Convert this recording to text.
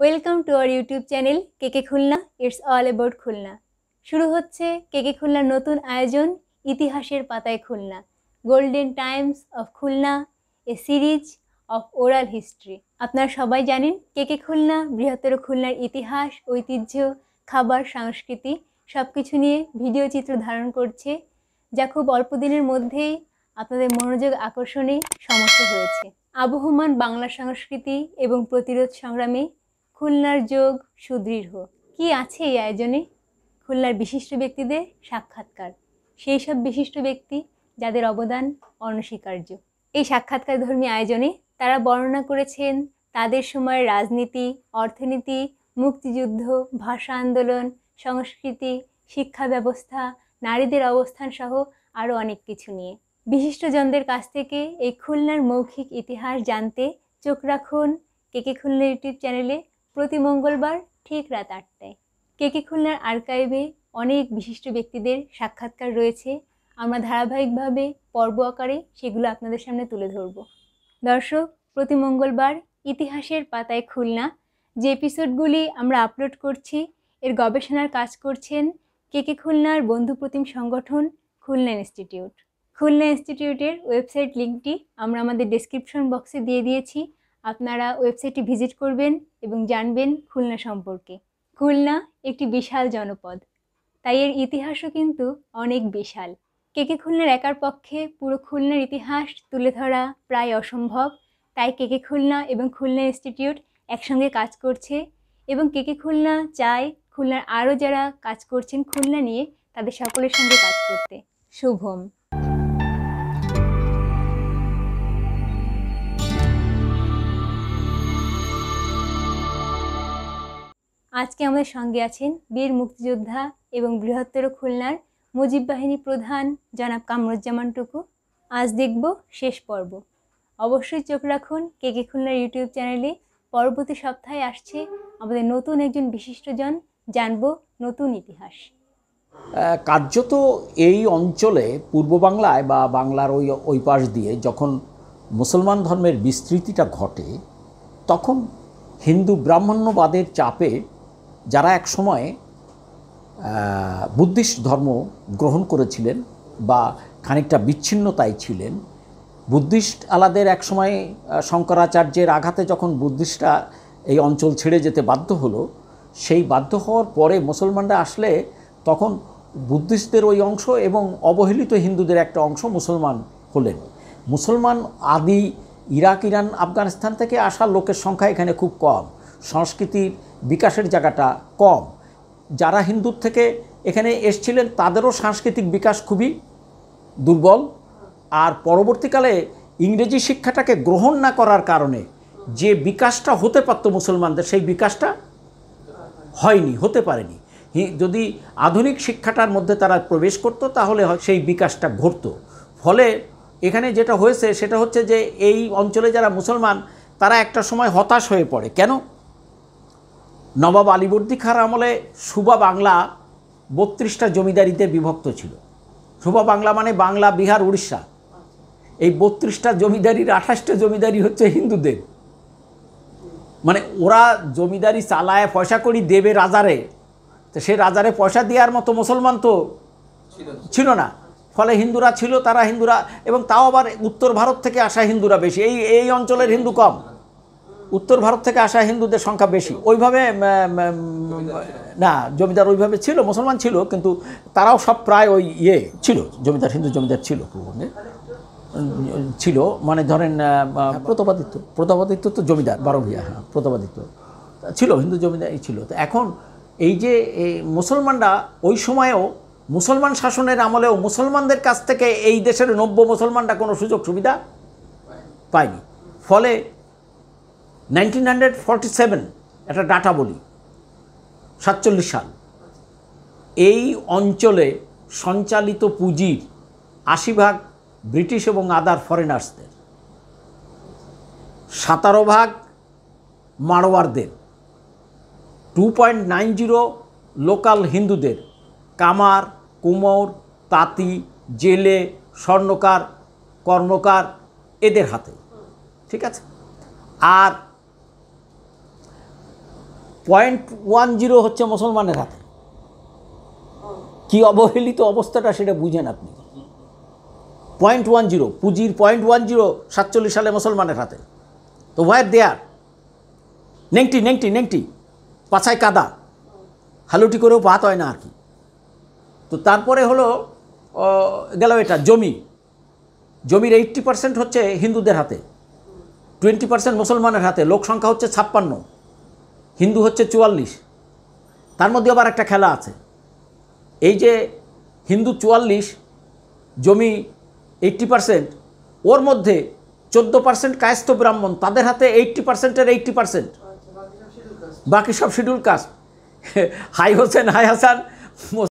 welcome to our YouTube channel KK Khulna it's all about Khulna শুরু হচ্ছে KK খুলনার নতুন আয়োজন ইতিহাসের পাতায় Khulna golden times of Khulna a series of oral history আপনারা সবাই জানেন কেকে খুলনা বৃহত্তর খুলনার ইতিহাস ঐতিহ্য খাবার সংস্কৃতি সব কিছু নিয়ে ভিডিও চিত্র ধারণ করছে যা খুব অল্প দিনের মধ্যেই আপনাদের মনোযোগ আকর্ষণে সমস্ত হয়েছে আবহমান বাংলা সংস্কৃতি এবং প্রতিরোধ সংগ্রামে খুলনার যোগ সুদৃঢ় কি আছে এই আয়োজনে খুলনার বিশিষ্ট ব্যক্তিদের সাক্ষাৎকার সেই সব বিশিষ্ট ব্যক্তি যাদের অবদান অনস্বীকার্য এই সাক্ষাৎকার ধর্মী আয়োজনে তারা বর্ণনা করেছেন তাদের সময় রাজনীতি অর্থনীতি মুক্তিযুদ্ধ ভাষা আন্দোলন সংস্কৃতি শিক্ষা ব্যবস্থা নারীদের অবস্থান সহ আরও অনেক কিছু নিয়ে বিশিষ্টজনদের কাছ থেকে এই খুলনার মৌখিক ইতিহাস জানতে চোখ রাখুন কে কে খুলনা ইউটিউব চ্যানেলে প্রতি মঙ্গলবার ঠিক রাত আটটায় কেকে খুলনার আর্কাইভে অনেক বিশিষ্ট ব্যক্তিদের সাক্ষাৎকার রয়েছে আমরা ধারাবাহিকভাবে পর্ব আকারে সেগুলো আপনাদের সামনে তুলে ধরব দর্শক প্রতি মঙ্গলবার ইতিহাসের পাতায় খুলনা যে এপিসোডগুলি আমরা আপলোড করছি এর গবেষণার কাজ করছেন কেকে খুলনার বন্ধু প্রতিম সংগঠন খুলনা ইনস্টিটিউট খুলনা ইনস্টিটিউটের ওয়েবসাইট লিঙ্কটি আমরা আমাদের ডিসক্রিপশন বক্সে দিয়ে দিয়েছি আপনারা ওয়েবসাইটটি ভিজিট করবেন এবং জানবেন খুলনা সম্পর্কে খুলনা একটি বিশাল জনপদ তাই এর ইতিহাসও কিন্তু অনেক বিশাল কে কে খুলনার একার পক্ষে পুরো খুলনার ইতিহাস তুলে ধরা প্রায় অসম্ভব তাই কে কে খুলনা এবং খুলনা ইনস্টিটিউট একসঙ্গে কাজ করছে এবং কে কে খুলনা চায় খুলনার আরও যারা কাজ করছেন খুলনা নিয়ে তাদের সকলের সঙ্গে কাজ করতে শুভম আজকে আমাদের সঙ্গে আছেন বীর মুক্তিযোদ্ধা এবং বৃহত্তর খুলনার মুজিব বাহিনী প্রধান জনাব কামরুজ্জামান টুকু আজ দেখব শেষ পর্ব অবশ্যই চোখ রাখুন কে কে খুলনার ইউটিউব চ্যানেলে পরবর্তী সপ্তাহে আসছে আমাদের নতুন একজন বিশিষ্টজন জানব নতুন ইতিহাস কার্যত এই অঞ্চলে পূর্ব বাংলায় বা বাংলার ওই ওই পাশ দিয়ে যখন মুসলমান ধর্মের বিস্তৃতিটা ঘটে তখন হিন্দু ব্রাহ্মণ্যবাদের চাপে যারা এক সময় বুদ্ধিস্ট ধর্ম গ্রহণ করেছিলেন বা খানিকটা বিচ্ছিন্নতায় ছিলেন বুদ্ধিস্ট আলাদের এক সময় শঙ্করাচার্যের আঘাতে যখন বুদ্ধিস্টরা এই অঞ্চল ছেড়ে যেতে বাধ্য হলো সেই বাধ্য হওয়ার পরে মুসলমানরা আসলে তখন বুদ্ধিস্টদের ওই অংশ এবং অবহেলিত হিন্দুদের একটা অংশ মুসলমান হলেন মুসলমান আদি ইরাক ইরান আফগানিস্তান থেকে আসা লোকের সংখ্যা এখানে খুব কম সংস্কৃতির বিকাশের জায়গাটা কম যারা হিন্দুর থেকে এখানে এসছিলেন তাদেরও সাংস্কৃতিক বিকাশ খুবই দুর্বল আর পরবর্তীকালে ইংরেজি শিক্ষাটাকে গ্রহণ না করার কারণে যে বিকাশটা হতে পারত মুসলমানদের সেই বিকাশটা হয়নি হতে পারেনি যদি আধুনিক শিক্ষাটার মধ্যে তারা প্রবেশ করত তাহলে সেই বিকাশটা ঘটত ফলে এখানে যেটা হয়েছে সেটা হচ্ছে যে এই অঞ্চলে যারা মুসলমান তারা একটা সময় হতাশ হয়ে পড়ে কেন নবাব আলীবর্দী খার আমলে সুবা বাংলা বত্রিশটা জমিদারিতে বিভক্ত ছিল সুবা বাংলা মানে বাংলা বিহার উড়িষ্যা এই বত্রিশটা জমিদারির আঠাশটা জমিদারি হচ্ছে হিন্দুদের মানে ওরা জমিদারি চালায় পয়সা করি দেবে রাজারে তো সে রাজারে পয়সা দেওয়ার মতো মুসলমান তো ছিল না ফলে হিন্দুরা ছিল তারা হিন্দুরা এবং তাও আবার উত্তর ভারত থেকে আসা হিন্দুরা বেশি এই এই অঞ্চলের হিন্দু কম উত্তর ভারত থেকে আসা হিন্দুদের সংখ্যা বেশি ওইভাবে না জমিদার ওইভাবে ছিল মুসলমান ছিল কিন্তু তারাও সব প্রায় ওই ইয়ে ছিল জমিদার হিন্দু জমিদার ছিল পূর্ববঙ্গে ছিল মানে ধরেন প্রতাপাদিত্য প্রতাপাদিত্য তো জমিদার বারভিয়া হ্যাঁ প্রতাপাদিত্য ছিল হিন্দু জমিদারই ছিল তো এখন এই যে মুসলমানরা ওই সময়েও মুসলমান শাসনের আমলেও মুসলমানদের কাছ থেকে এই দেশের নব্য মুসলমানরা কোনো সুযোগ সুবিধা পায়নি ফলে নাইনটিন হান্ড্রেড সেভেন একটা ডাটা বলি সাতচল্লিশ সাল এই অঞ্চলে সঞ্চালিত পুঁজির আশি ভাগ ব্রিটিশ এবং আদার ফরেনার্সদের সাতারো ভাগ মারোয়ারদের two point nine zero local হিন্দুদের কামার কুমোর তাঁতি জেলে স্বর্ণকার কর্মকার এদের হাতে ঠিক আছে আর পয়েন্ট ওয়ান জিরো হচ্ছে মুসলমানের হাতে কি অবহেলিত অবস্থাটা সেটা বুঝেন আপনি পয়েন্ট ওয়ান জিরো পুঁজির পয়েন্ট ওয়ান জিরো সাতচল্লিশ সালে মুসলমানের হাতে তো ওয়ার দেয়ার নেংটি নেংটি নেংটি পাছায় কাদা হালুটি করেও পাত হয় না আর কি তো তারপরে হলো গেল এটা জমি জমির এইট্টি পার্সেন্ট হচ্ছে হিন্দুদের হাতে টোয়েন্টি পার্সেন্ট মুসলমানের হাতে লোক সংখ্যা হচ্ছে ছাপ্পান্ন হিন্দু হচ্ছে চুয়াল্লিশ তার মধ্যে আবার একটা খেলা আছে এই যে হিন্দু চুয়াল্লিশ জমি এইট্টি পারসেন্ট ওর মধ্যে চোদ্দো পার্সেন্ট কায়স্থ ব্রাহ্মণ তাদের হাতে এইট্টি পার্সেন্টের এইট্টি পার্সেন্ট বাকি সব শিডিউল কাস্ট হাই হোসেন হাই হাসান